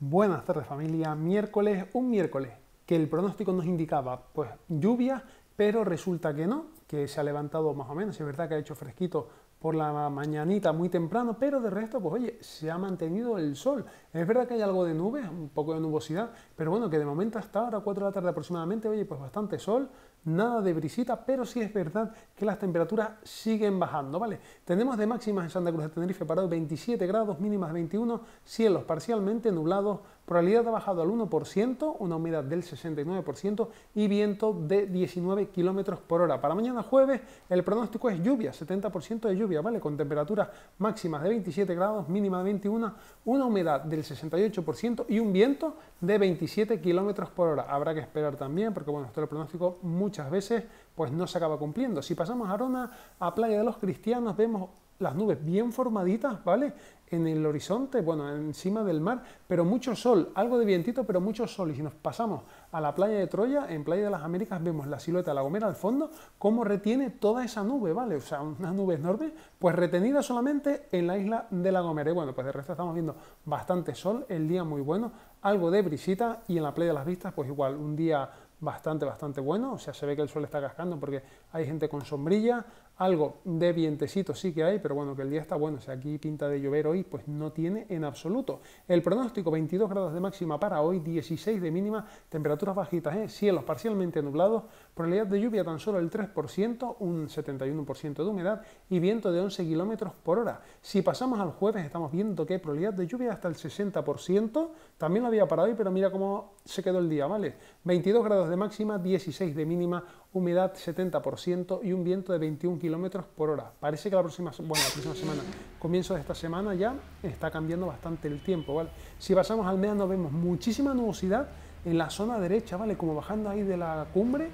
Buenas tardes familia, miércoles, un miércoles que el pronóstico nos indicaba pues lluvia, pero resulta que no, que se ha levantado más o menos, es verdad que ha hecho fresquito por la mañanita muy temprano, pero de resto, pues oye, se ha mantenido el sol. Es verdad que hay algo de nubes, un poco de nubosidad, pero bueno, que de momento hasta ahora, 4 de la tarde aproximadamente, oye, pues bastante sol, nada de brisita, pero sí es verdad que las temperaturas siguen bajando, ¿vale? Tenemos de máximas en Santa Cruz de Tenerife parados 27 grados, mínimas 21, cielos parcialmente nublados, probabilidad ha bajado al 1%, una humedad del 69% y viento de 19 km por hora. Para mañana jueves el pronóstico es lluvia, 70% de lluvia, ¿vale? Con temperaturas máximas de 27 grados, mínima de 21, una humedad del 68% y un viento de 27 km por hora. Habrá que esperar también porque, bueno, este pronóstico muchas veces pues no se acaba cumpliendo. Si pasamos a Arona, a Playa de los Cristianos, vemos las nubes bien formaditas, ¿vale? en el horizonte, bueno, encima del mar, pero mucho sol, algo de vientito, pero mucho sol. Y si nos pasamos a la playa de Troya, en Playa de las Américas vemos la silueta de la Gomera al fondo, cómo retiene toda esa nube, ¿vale? O sea, una nube enorme, pues retenida solamente en la isla de la Gomera. Y bueno, pues de resto estamos viendo bastante sol, el día muy bueno, algo de brisita y en la Playa de las Vistas, pues igual, un día bastante, bastante bueno. O sea, se ve que el sol está cascando porque hay gente con sombrilla, algo de vientecito sí que hay, pero bueno, que el día está bueno, si aquí pinta de llover hoy, pues no tiene en absoluto. El pronóstico, 22 grados de máxima para hoy, 16 de mínima, temperaturas bajitas, ¿eh? cielos parcialmente nublados, probabilidad de lluvia tan solo el 3%, un 71% de humedad y viento de 11 kilómetros por hora. Si pasamos al jueves, estamos viendo que hay probabilidad de lluvia hasta el 60%, también lo había parado hoy, pero mira cómo se quedó el día, ¿vale? 22 grados de máxima, 16 de mínima, humedad 70% y un viento de 21 kilómetros por hora. Parece que la próxima, la próxima semana, comienzo de esta semana ya está cambiando bastante el tiempo, ¿vale? Si pasamos al meando vemos muchísima nubosidad en la zona derecha, ¿vale? Como bajando ahí de la cumbre,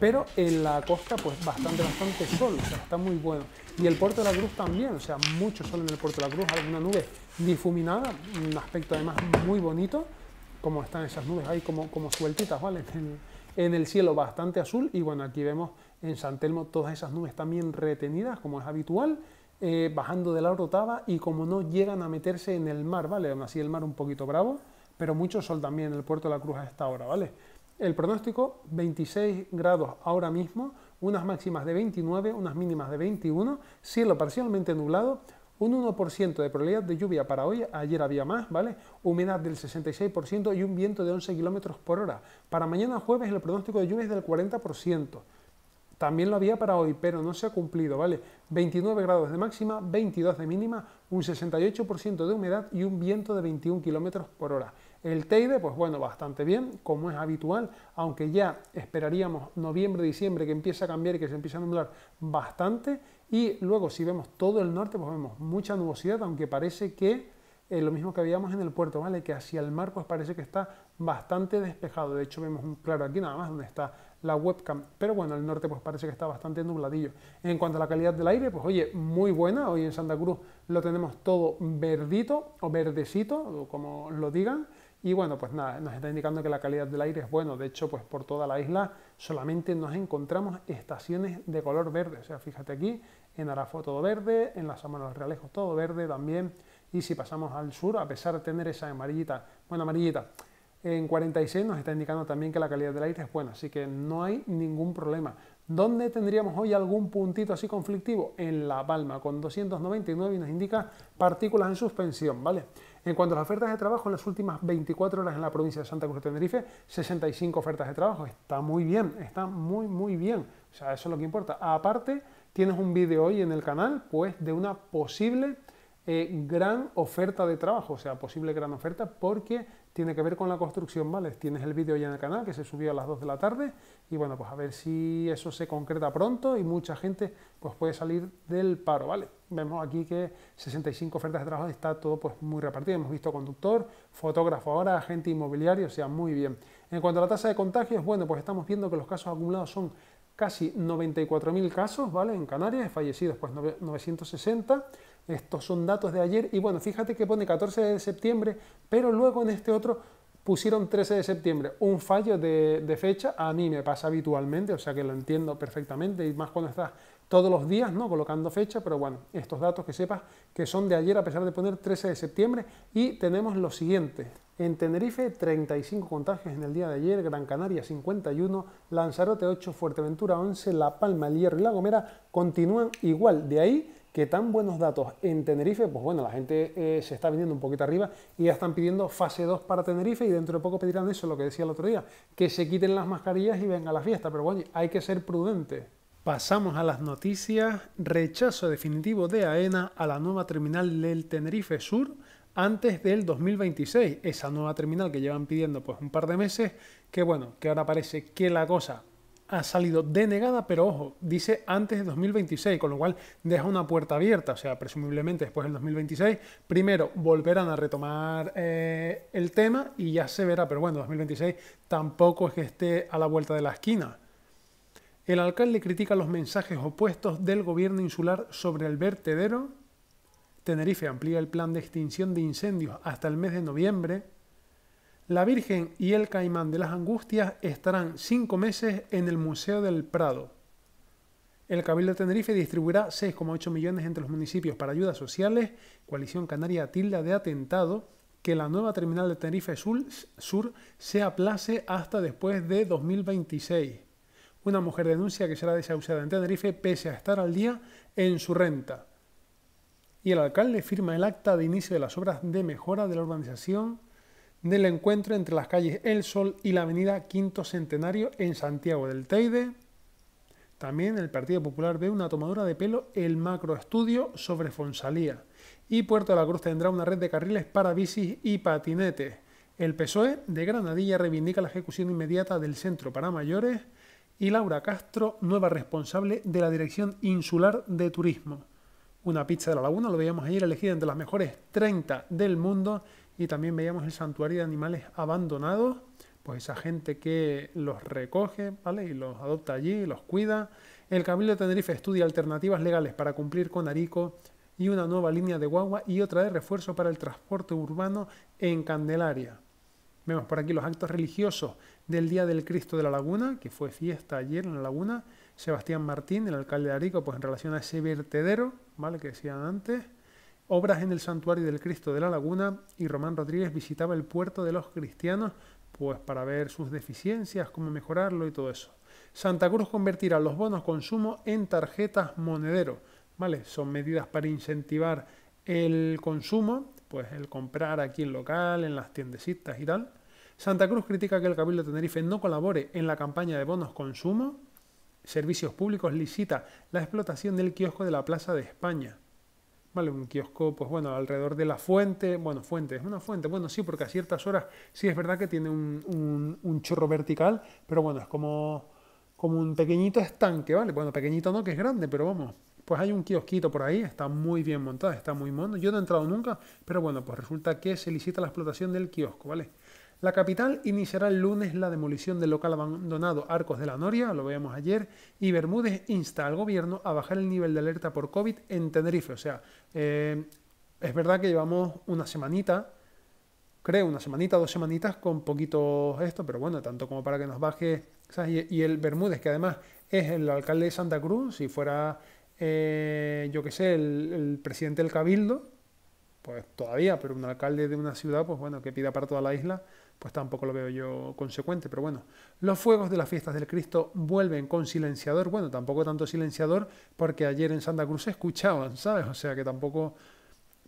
pero en la costa pues bastante, bastante sol, o sea, está muy bueno. Y el puerto de la Cruz también, o sea, mucho sol en el puerto de la Cruz, alguna nube difuminada, un aspecto además muy bonito, como están esas nubes ahí como, como sueltitas, ¿vale? en el cielo bastante azul y bueno, aquí vemos en San Telmo todas esas nubes también retenidas como es habitual, eh, bajando de la rotada. y como no llegan a meterse en el mar, ¿vale? Aún así el mar un poquito bravo, pero mucho sol también en el puerto de la Cruz a esta hora, ¿vale? El pronóstico 26 grados ahora mismo, unas máximas de 29, unas mínimas de 21, cielo parcialmente nublado, un 1% de probabilidad de lluvia para hoy, ayer había más, ¿vale? Humedad del 66% y un viento de 11 km por hora. Para mañana jueves el pronóstico de lluvia es del 40%. También lo había para hoy, pero no se ha cumplido, ¿vale? 29 grados de máxima, 22 de mínima, un 68% de humedad y un viento de 21 km por hora. El Teide, pues bueno, bastante bien, como es habitual, aunque ya esperaríamos noviembre, diciembre que empiece a cambiar y que se empiece a nublar bastante. Y luego, si vemos todo el norte, pues vemos mucha nubosidad, aunque parece que eh, lo mismo que habíamos en el puerto, ¿vale? Que hacia el mar, pues parece que está bastante despejado. De hecho, vemos un claro aquí nada más donde está la webcam. Pero bueno, el norte pues parece que está bastante nubladillo. En cuanto a la calidad del aire, pues oye, muy buena. Hoy en Santa Cruz lo tenemos todo verdito o verdecito, como lo digan. Y bueno, pues nada, nos está indicando que la calidad del aire es bueno. De hecho, pues por toda la isla solamente nos encontramos estaciones de color verde. O sea, fíjate aquí, en Arafo todo verde, en la Samana los Realejos todo verde también. Y si pasamos al sur, a pesar de tener esa amarillita, bueno, amarillita, en 46 nos está indicando también que la calidad del aire es buena, así que no hay ningún problema. ¿Dónde tendríamos hoy algún puntito así conflictivo? En La Palma, con 299 y nos indica partículas en suspensión, ¿vale? En cuanto a las ofertas de trabajo, en las últimas 24 horas en la provincia de Santa Cruz de Tenerife, 65 ofertas de trabajo. Está muy bien, está muy, muy bien. O sea, eso es lo que importa. Aparte, tienes un vídeo hoy en el canal, pues, de una posible eh, gran oferta de trabajo, o sea, posible gran oferta, porque tiene que ver con la construcción, ¿vale? Tienes el vídeo ya en el canal que se subió a las 2 de la tarde y bueno, pues a ver si eso se concreta pronto y mucha gente pues puede salir del paro, ¿vale? Vemos aquí que 65 ofertas de trabajo está todo pues muy repartido, hemos visto conductor, fotógrafo ahora, agente inmobiliario, o sea, muy bien. En cuanto a la tasa de contagios, bueno, pues estamos viendo que los casos acumulados son casi 94.000 casos, ¿vale? En Canarias, fallecidos pues 960 estos son datos de ayer y bueno, fíjate que pone 14 de septiembre, pero luego en este otro pusieron 13 de septiembre. Un fallo de, fecha a mí me pasa habitualmente, o sea que lo entiendo perfectamente y más cuando estás todos los días, ¿no? Colocando fecha, pero bueno, estos datos que sepas que son de ayer a pesar de poner 13 de septiembre y tenemos lo siguiente. En Tenerife 35 contagios en el día de ayer, Gran Canaria 51, Lanzarote 8, Fuerteventura 11, La Palma, El Hierro y La Gomera continúan igual. De ahí que tan buenos datos en Tenerife, pues bueno, la gente eh, se está viniendo un poquito arriba y ya están pidiendo fase 2 para Tenerife y dentro de poco pedirán eso, lo que decía el otro día, que se quiten las mascarillas y venga a la fiesta, pero bueno, hay que ser prudente. Pasamos a las noticias. Rechazo definitivo de AENA a la nueva terminal del Tenerife Sur antes del 2026. Esa nueva terminal que llevan pidiendo pues un par de meses, que bueno, que ahora parece que la cosa ha salido denegada, pero ojo, dice antes de 2026, con lo cual deja una puerta abierta, o sea, presumiblemente después del 2026, primero volverán a retomar eh, el tema y ya se verá, pero bueno, 2026 tampoco es que esté a la vuelta de la esquina. El alcalde critica los mensajes opuestos del gobierno insular sobre el vertedero. Tenerife amplía el plan de extinción de incendios hasta el mes de noviembre. La Virgen y el Caimán de las Angustias estarán cinco meses en el Museo del Prado. El Cabildo de Tenerife distribuirá 6,8 millones entre los municipios para ayudas sociales. Coalición Canaria tilda de atentado que la nueva terminal de Tenerife Sur, se aplace hasta después de 2026. Una mujer denuncia que será desahuciada en Tenerife pese a estar al día en su renta. Y el alcalde firma el acta de inicio de las obras de mejora de la urbanización del encuentro entre las calles El Sol y la avenida Quinto Centenario en Santiago del Teide. También el Partido Popular ve una tomadura de pelo el macroestudio sobre Fonsalía. Y Puerto de la Cruz tendrá una red de carriles para bicis y patinetes. El PSOE de Granadilla reivindica la ejecución inmediata del centro para mayores y Laura Castro, nueva responsable de la Dirección Insular de Turismo. Una pizza de la laguna, lo veíamos ayer, elegida entre las mejores 30 del mundo y también veíamos el santuario de animales abandonados, pues esa gente que los recoge, ¿vale? Y los adopta allí, los cuida. El Cabildo de Tenerife estudia alternativas legales para cumplir con Arico y una nueva línea de guagua y otra de refuerzo para el transporte urbano en Candelaria. Vemos por aquí los actos religiosos del Día del Cristo de la Laguna, que fue fiesta ayer en la Laguna. Sebastián Martín, el alcalde de Arico, pues en relación a ese vertedero, ¿vale? Que decían antes obras en el santuario del Cristo de la Laguna y Román Rodríguez visitaba el puerto de los cristianos pues para ver sus deficiencias, cómo mejorarlo y todo eso. Santa Cruz convertirá los bonos consumo en tarjetas monedero, ¿vale? Son medidas para incentivar el consumo, pues el comprar aquí en local, en las tiendecitas y tal. Santa Cruz critica que el Cabildo de Tenerife no colabore en la campaña de bonos consumo. Servicios Públicos licita la explotación del kiosco de la Plaza de España. Un kiosco, pues bueno, alrededor de la fuente, bueno, fuente, es una fuente, bueno, sí, porque a ciertas horas sí es verdad que tiene un, chorro vertical, pero bueno, es como, como un pequeñito estanque, ¿vale? Bueno, pequeñito no, que es grande, pero vamos, pues hay un kiosquito por ahí, está muy bien montado, está muy mono. Yo no he entrado nunca, pero bueno, pues resulta que se licita la explotación del kiosco, ¿vale? La capital iniciará el lunes la demolición del local abandonado Arcos de la Noria, lo veíamos ayer, y Bermúdez insta al gobierno a bajar el nivel de alerta por COVID en Tenerife. O sea, eh, es verdad que llevamos una semanita, creo, una semanita, dos semanitas con poquitos esto, pero bueno, tanto como para que nos baje. Y, el Bermúdez, que además es el alcalde de Santa Cruz, si fuera, eh, yo qué sé, el, el presidente del Cabildo, pues todavía, pero un alcalde de una ciudad, pues bueno, que pida para toda la isla pues tampoco lo veo yo consecuente, pero bueno. Los fuegos de las fiestas del Cristo vuelven con silenciador, bueno, tampoco tanto silenciador, porque ayer en Santa Cruz se escuchaban, ¿sabes? O sea que tampoco...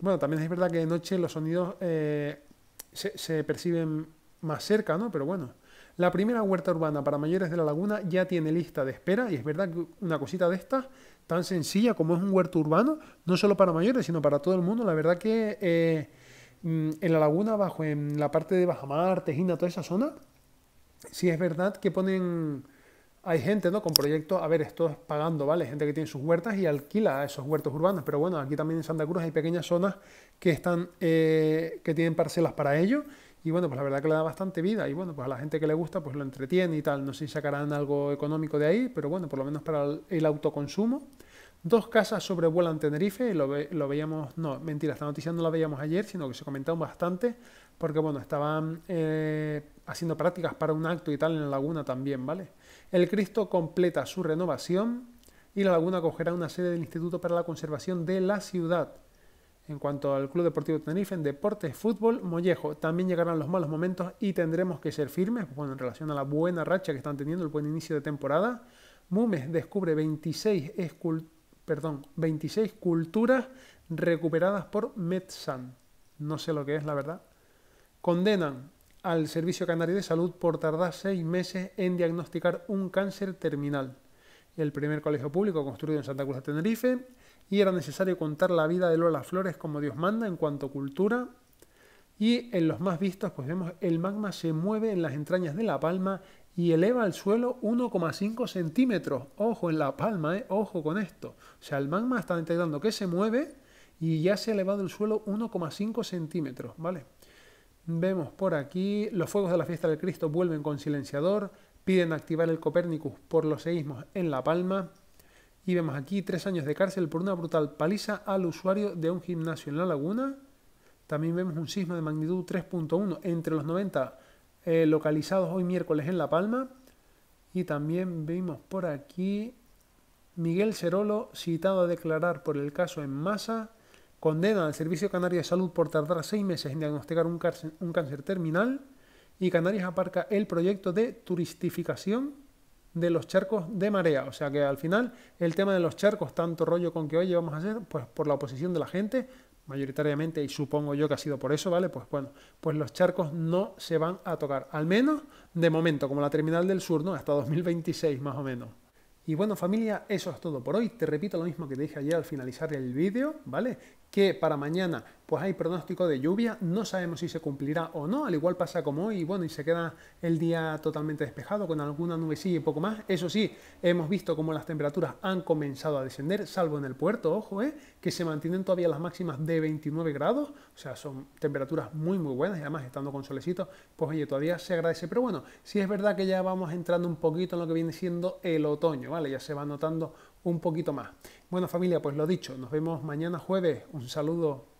Bueno, también es verdad que de noche los sonidos eh, se, perciben más cerca, ¿no? Pero bueno. La primera huerta urbana para mayores de la laguna ya tiene lista de espera y es verdad que una cosita de estas, tan sencilla como es un huerto urbano, no solo para mayores, sino para todo el mundo, la verdad que... Eh, Mm, en la laguna abajo, en la parte de Bajamar, Tejina, toda esa zona, sí es verdad que ponen... Hay gente, ¿no? Con proyectos, a ver, esto es pagando, ¿vale? Gente que tiene sus huertas y alquila esos huertos urbanos, pero bueno, aquí también en Santa Cruz hay pequeñas zonas que están, eh, que tienen parcelas para ello y bueno, pues la verdad que le da bastante vida y bueno, pues a la gente que le gusta pues lo entretiene y tal, no sé si sacarán algo económico de ahí, pero bueno, por lo menos para el autoconsumo. Dos casas sobrevuelan Tenerife, lo, lo veíamos, no, mentira, esta noticia no la veíamos ayer, sino que se comentaron bastante, porque bueno, estaban eh, haciendo prácticas para un acto y tal en la laguna también, ¿vale? El Cristo completa su renovación y la laguna acogerá una sede del Instituto para la Conservación de la Ciudad. En cuanto al Club Deportivo Tenerife, en deportes, fútbol, Mollejo, también llegarán los malos momentos y tendremos que ser firmes, bueno, en relación a la buena racha que están teniendo, el buen inicio de temporada. Mumes descubre 26 esculturas perdón, 26 culturas recuperadas por MedSan, No sé lo que es, la verdad. Condenan al Servicio Canario de Salud por tardar seis meses en diagnosticar un cáncer terminal. El primer colegio público construido en Santa Cruz de Tenerife y era necesario contar la vida de Lola Flores como Dios manda en cuanto a cultura. Y en los más vistos, pues vemos el magma se mueve en las entrañas de La Palma y eleva el suelo 1,5 centímetros. Ojo en la palma, ¿eh? ojo con esto. O sea, el magma está detectando que se mueve y ya se ha elevado el suelo 1,5 centímetros, ¿vale? Vemos por aquí, los fuegos de la fiesta del Cristo vuelven con silenciador, piden activar el Copérnicus por los seísmos en La Palma. Y vemos aquí tres años de cárcel por una brutal paliza al usuario de un gimnasio en La Laguna. También vemos un sismo de magnitud 3.1 entre los 90 eh, localizados hoy miércoles en La Palma. Y también vimos por aquí Miguel Cerolo, citado a declarar por el caso en masa, condena al Servicio Canario de Salud por tardar seis meses en diagnosticar un cáncer, terminal y Canarias aparca el proyecto de turistificación de los charcos de marea. O sea que al final el tema de los charcos, tanto rollo con que hoy vamos a hacer, pues por la oposición de la gente, mayoritariamente, y supongo yo que ha sido por eso, ¿vale? Pues bueno, pues los charcos no se van a tocar, al menos de momento, como la terminal del sur, ¿no? Hasta 2026 más o menos. Y bueno familia, eso es todo por hoy. Te repito lo mismo que te dije ayer al finalizar el vídeo, ¿vale? que para mañana pues hay pronóstico de lluvia, no sabemos si se cumplirá o no, al igual pasa como hoy, y bueno, y se queda el día totalmente despejado con alguna nubecilla y poco más. Eso sí, hemos visto como las temperaturas han comenzado a descender, salvo en el puerto, ojo, eh, que se mantienen todavía las máximas de 29 grados, o sea, son temperaturas muy muy buenas y además estando con solecito, pues oye, todavía se agradece, pero bueno, sí es verdad que ya vamos entrando un poquito en lo que viene siendo el otoño, ¿vale? Ya se va notando un poquito más. Bueno familia, pues lo dicho, nos vemos mañana jueves. Un saludo.